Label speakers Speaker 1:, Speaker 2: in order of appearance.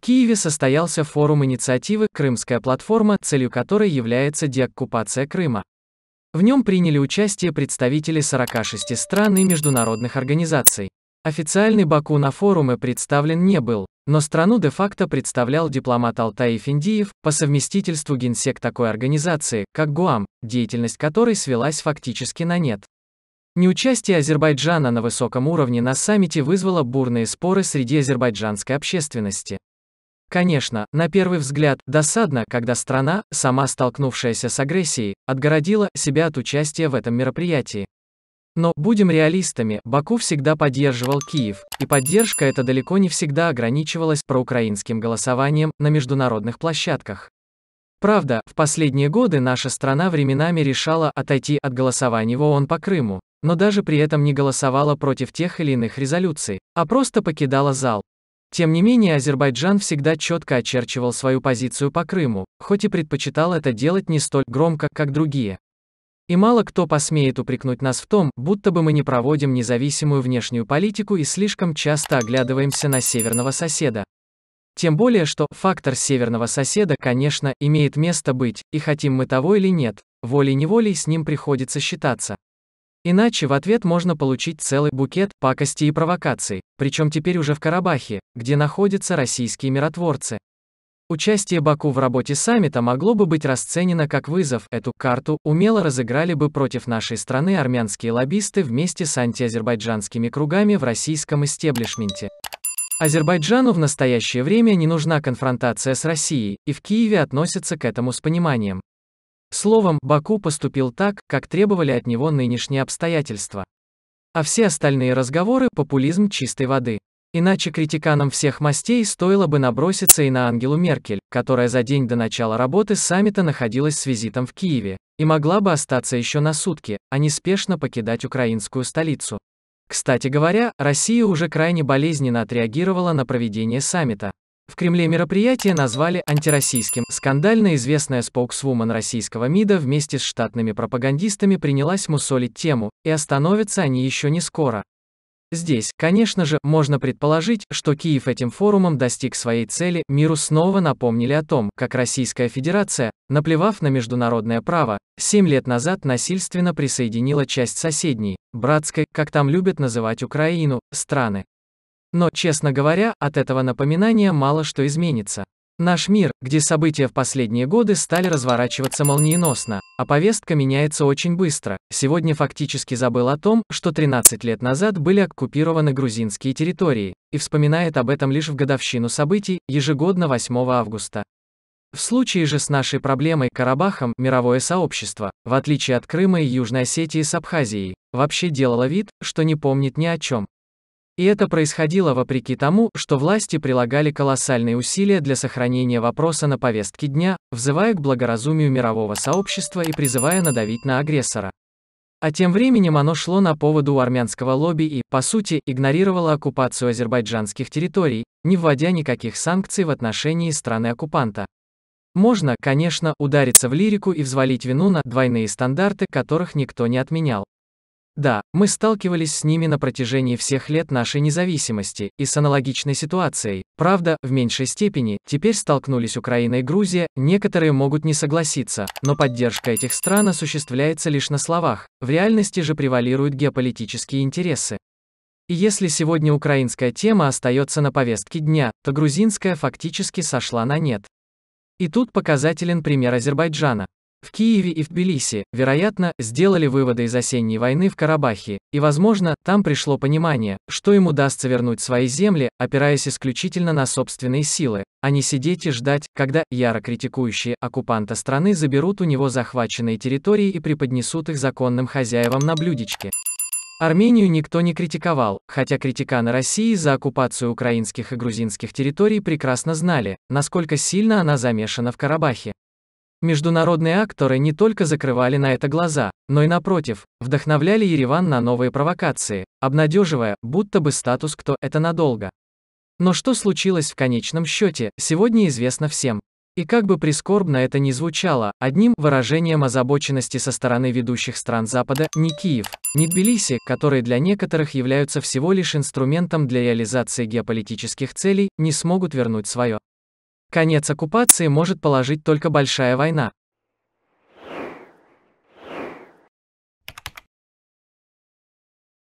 Speaker 1: В Киеве состоялся форум инициативы «Крымская платформа», целью которой является деоккупация Крыма. В нем приняли участие представители 46 стран и международных организаций. Официальный Баку на форуме представлен не был, но страну де-факто представлял дипломат Алтай Финдиев по совместительству генсек такой организации, как ГУАМ, деятельность которой свелась фактически на нет. Неучастие Азербайджана на высоком уровне на саммите вызвало бурные споры среди азербайджанской общественности. Конечно, на первый взгляд, досадно, когда страна, сама столкнувшаяся с агрессией, отгородила себя от участия в этом мероприятии. Но, будем реалистами, Баку всегда поддерживал Киев, и поддержка эта далеко не всегда ограничивалась проукраинским голосованием на международных площадках. Правда, в последние годы наша страна временами решала отойти от голосования в ООН по Крыму, но даже при этом не голосовала против тех или иных резолюций, а просто покидала зал. Тем не менее Азербайджан всегда четко очерчивал свою позицию по Крыму, хоть и предпочитал это делать не столь громко, как другие. И мало кто посмеет упрекнуть нас в том, будто бы мы не проводим независимую внешнюю политику и слишком часто оглядываемся на северного соседа. Тем более, что фактор северного соседа, конечно, имеет место быть, и хотим мы того или нет, волей-неволей с ним приходится считаться. Иначе в ответ можно получить целый букет пакости и провокаций, причем теперь уже в Карабахе, где находятся российские миротворцы. Участие Баку в работе саммита могло бы быть расценено как вызов, эту карту умело разыграли бы против нашей страны армянские лоббисты вместе с антиазербайджанскими кругами в российском истеблишменте. Азербайджану в настоящее время не нужна конфронтация с Россией, и в Киеве относятся к этому с пониманием. Словом, Баку поступил так, как требовали от него нынешние обстоятельства. А все остальные разговоры – популизм чистой воды. Иначе критиканам всех мастей стоило бы наброситься и на Ангелу Меркель, которая за день до начала работы саммита находилась с визитом в Киеве, и могла бы остаться еще на сутки, а не спешно покидать украинскую столицу. Кстати говоря, Россия уже крайне болезненно отреагировала на проведение саммита. В Кремле мероприятие назвали антироссийским. Скандально известная споксвумен российского МИДа вместе с штатными пропагандистами принялась мусолить тему, и остановятся они еще не скоро. Здесь, конечно же, можно предположить, что Киев этим форумом достиг своей цели, миру снова напомнили о том, как Российская Федерация, наплевав на международное право, семь лет назад насильственно присоединила часть соседней, братской, как там любят называть Украину, страны. Но, честно говоря, от этого напоминания мало что изменится. Наш мир, где события в последние годы стали разворачиваться молниеносно, а повестка меняется очень быстро, сегодня фактически забыл о том, что 13 лет назад были оккупированы грузинские территории, и вспоминает об этом лишь в годовщину событий, ежегодно 8 августа. В случае же с нашей проблемой Карабахом мировое сообщество, в отличие от Крыма и Южной Осетии с Абхазией, вообще делало вид, что не помнит ни о чем. И это происходило вопреки тому, что власти прилагали колоссальные усилия для сохранения вопроса на повестке дня, взывая к благоразумию мирового сообщества и призывая надавить на агрессора. А тем временем оно шло на поводу у армянского лобби и, по сути, игнорировало оккупацию азербайджанских территорий, не вводя никаких санкций в отношении страны-оккупанта. Можно, конечно, удариться в лирику и взвалить вину на двойные стандарты, которых никто не отменял. Да, мы сталкивались с ними на протяжении всех лет нашей независимости и с аналогичной ситуацией. Правда, в меньшей степени, теперь столкнулись Украина и Грузия, некоторые могут не согласиться, но поддержка этих стран осуществляется лишь на словах, в реальности же превалируют геополитические интересы. И если сегодня украинская тема остается на повестке дня, то грузинская фактически сошла на нет. И тут показателен пример Азербайджана. В Киеве и в Тбилиси, вероятно, сделали выводы из осенней войны в Карабахе, и, возможно, там пришло понимание, что им удастся вернуть свои земли, опираясь исключительно на собственные силы, а не сидеть и ждать, когда яро критикующие оккупанта страны заберут у него захваченные территории и преподнесут их законным хозяевам на блюдечке. Армению никто не критиковал, хотя критиканы России за оккупацию украинских и грузинских территорий прекрасно знали, насколько сильно она замешана в Карабахе. Международные акторы не только закрывали на это глаза, но и напротив, вдохновляли Ереван на новые провокации, обнадеживая, будто бы статус «кто» это надолго. Но что случилось в конечном счете, сегодня известно всем. И как бы прискорбно это ни звучало, одним выражением озабоченности со стороны ведущих стран Запада – не Киев, не Тбилиси, которые для некоторых являются всего лишь инструментом для реализации геополитических целей, не смогут вернуть свое. Конец оккупации может положить только большая война.